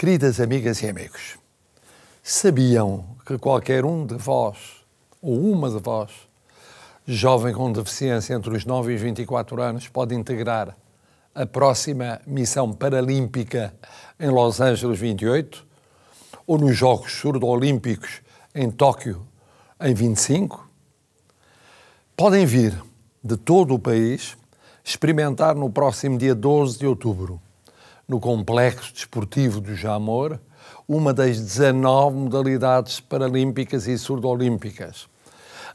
Queridas amigas e amigos, sabiam que qualquer um de vós, ou uma de vós, jovem com deficiência entre os 9 e os 24 anos, pode integrar a próxima missão paralímpica em Los Angeles 28, ou nos Jogos Surdo-Olímpicos em Tóquio em 25? Podem vir de todo o país experimentar no próximo dia 12 de outubro no Complexo Desportivo do Jamor, uma das 19 modalidades paralímpicas e surdo-olímpicas.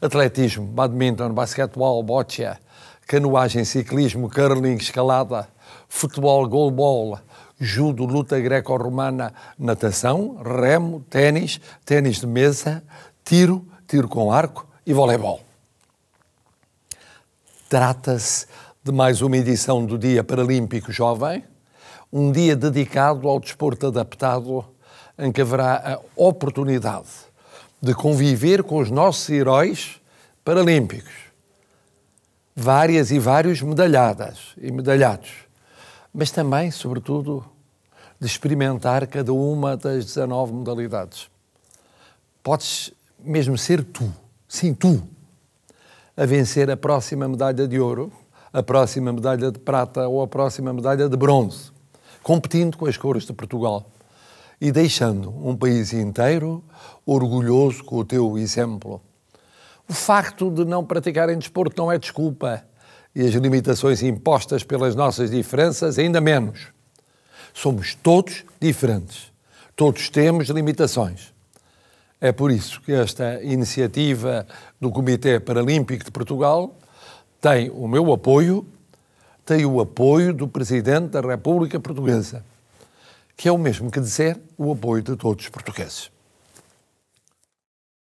Atletismo, badminton, basquetebol, boccia, canoagem, ciclismo, curling, escalada, futebol, goalball, judo, luta greco-romana, natação, remo, ténis, ténis de mesa, tiro, tiro com arco e voleibol. Trata-se de mais uma edição do Dia Paralímpico Jovem, um dia dedicado ao desporto adaptado, em que haverá a oportunidade de conviver com os nossos heróis paralímpicos. Várias e vários medalhadas e medalhados, mas também, sobretudo, de experimentar cada uma das 19 modalidades. Podes mesmo ser tu, sim, tu, a vencer a próxima medalha de ouro, a próxima medalha de prata ou a próxima medalha de bronze competindo com as cores de Portugal e deixando um país inteiro orgulhoso com o teu exemplo. O facto de não praticarem desporto não é desculpa e as limitações impostas pelas nossas diferenças ainda menos. Somos todos diferentes. Todos temos limitações. É por isso que esta iniciativa do Comitê Paralímpico de Portugal tem o meu apoio tem o apoio do Presidente da República Portuguesa, que é o mesmo que dizer o apoio de todos os portugueses.